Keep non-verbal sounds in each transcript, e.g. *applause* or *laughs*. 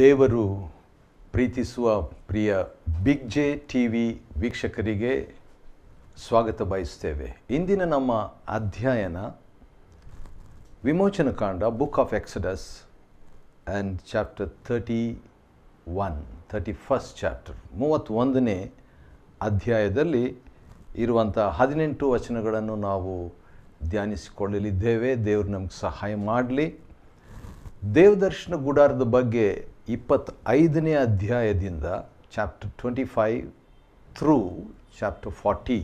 ದೇವರು ಪ್ರೀತಿಸುವ ಪ್ರಿಯ ಬಿಗ್ ಜೆ ಟಿ ವಿ ವೀಕ್ಷಕರಿಗೆ ಸ್ವಾಗತ ಬಯಸ್ತೇವೆ ಇಂದಿನ ನಮ್ಮ ಅಧ್ಯಯನ ವಿಮೋಚನಕಾಂಡ book of Exodus and chapter thirty one thirty first chapter ಮೂವತ್ತೊಂದನೇ ಅಧ್ಯಾಯದಲ್ಲಿ ಇರುವಂಥ ಹದಿನೆಂಟು ವಚನಗಳನ್ನು ನಾವು ಧ್ಯಾನಿಸಿಕೊಳ್ಳಲಿದ್ದೇವೆ ದೇವರು ನಮಗೆ ಸಹಾಯ ಮಾಡಲಿ ದೇವದರ್ಶನ ಗುಡಾರದ ಬಗ್ಗೆ ಇಪ್ಪತ್ತೈದನೇ ಅಧ್ಯಾಯದಿಂದ chapter twenty five through chapter forty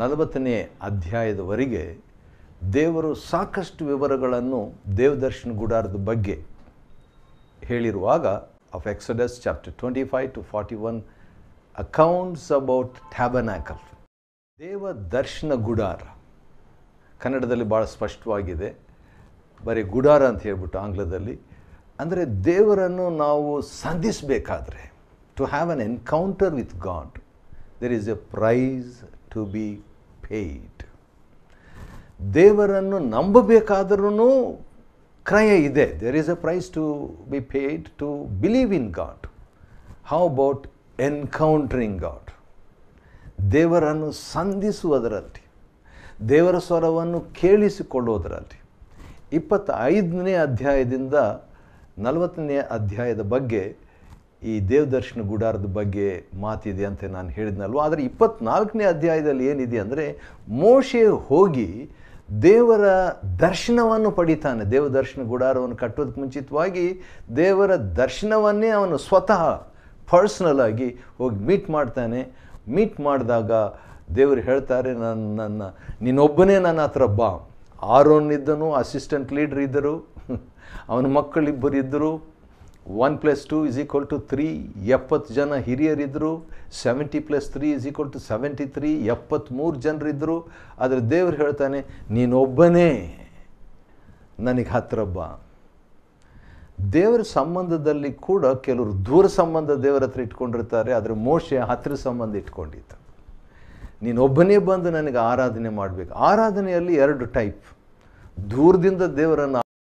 ನಲವತ್ತನೇ ಅಧ್ಯಾಯದವರೆಗೆ ದೇವರು ಸಾಕಷ್ಟು ವಿವರಗಳನ್ನು ದೇವದರ್ಶನ ಗುಡಾರದ ಬಗ್ಗೆ ಹೇಳಿರುವಾಗ of Exodus chapter twenty five to forty one accounts about tabernacle ದೇವ ದರ್ಶನ ಗುಡಾರ ಕನ್ನಡದಲ್ಲಿ ಭಾಳ ಸ್ಪಷ್ಟವಾಗಿದೆ ಬರೀ ಗುಡಾರ ಅಂತ ಹೇಳ್ಬಿಟ್ಟು ಆಂಗ್ಲದಲ್ಲಿ ಅಂದರೆ ದೇವರನ್ನು ನಾವು ಸಂಧಿಸಬೇಕಾದ್ರೆ to have an encounter with God there is a price to be paid ದೇವರನ್ನು ನಂಬಬೇಕಾದ್ರೂ ಕ್ರಯ ಇದೆ there is a price to be paid to believe in God how about encountering God ದೇವರನ್ನು ಸಂಧಿಸುವುದರಲ್ಲಿ ದೇವರ ಸ್ವರವನ್ನು ಕೇಳಿಸಿಕೊಳ್ಳುವುದರಲ್ಲಿ ಇಪ್ಪತ್ತೈದನೇ ಅಧ್ಯಾಯದಿಂದ ನಲವತ್ತನೇ ಅಧ್ಯಾಯದ ಬಗ್ಗೆ ಈ ದೇವದರ್ಶನ ಗುಡಾರದ ಬಗ್ಗೆ ಮಾತಿದೆ ಅಂತ ನಾನು ಹೇಳಿದ್ನಲ್ವ ಆದರೆ ಇಪ್ಪತ್ನಾಲ್ಕನೇ ಅಧ್ಯಾಯದಲ್ಲಿ ಏನಿದೆ ಅಂದರೆ ಮೋಶೆ ಹೋಗಿ ದೇವರ ದರ್ಶನವನ್ನು ಪಡಿತಾನೆ ದೇವದರ್ಶನ ಗುಡಾರವನ್ನು ಕಟ್ಟೋದಕ್ಕೆ ಮುಂಚಿತವಾಗಿ ದೇವರ ದರ್ಶನವನ್ನೇ ಅವನು ಸ್ವತಃ ಪರ್ಸ್ನಲ್ ಆಗಿ ಹೋಗಿ ಮೀಟ್ ಮಾಡ್ತಾನೆ ಮೀಟ್ ಮಾಡಿದಾಗ ದೇವರು ಹೇಳ್ತಾರೆ ನನ್ನ ನನ್ನ ನಿನ್ನೊಬ್ಬನೇ ನನ್ನ ಹತ್ರ ಬಾ ಆರೋನ್ ಇದ್ದನು ಅಸಿಸ್ಟೆಂಟ್ ಲೀಡ್ರ್ ಇದ್ದರು *laughs* ಅವನ ಮಕ್ಕಳಿಬ್ಬರಿದ್ದರು one plus two is equal to three ಎಪ್ಪತ್ತು ಜನ ಹಿರಿಯರಿದ್ದರು seventy plus three is equal to seventy three ಎಪ್ಪತ್ತ್ಮೂರು ಜನರಿದ್ದರು ಆದರೆ ದೇವರು ಹೇಳ್ತಾನೆ ನೀನೊಬ್ಬನೇ ನನಗೆ ಹತ್ತಿರಬ್ಬ ದೇವರ ಸಂಬಂಧದಲ್ಲಿ ಕೂಡ ಕೆಲವರು ದೂರ ಸಂಬಂಧ ದೇವರ ಹತ್ರ ಇಟ್ಕೊಂಡಿರ್ತಾರೆ ಆದರೆ ಮೋಶೆ ಹತ್ತಿರ ಸಂಬಂಧ ಇಟ್ಕೊಂಡಿತ್ತು ನೀನೊಬ್ಬನೇ ಬಂದು ನನಗೆ ಆರಾಧನೆ ಮಾಡಬೇಕು ಆರಾಧನೆಯಲ್ಲಿ ಎರಡು ಟೈಪ್ ದೂರದಿಂದ ದೇವರನ್ನು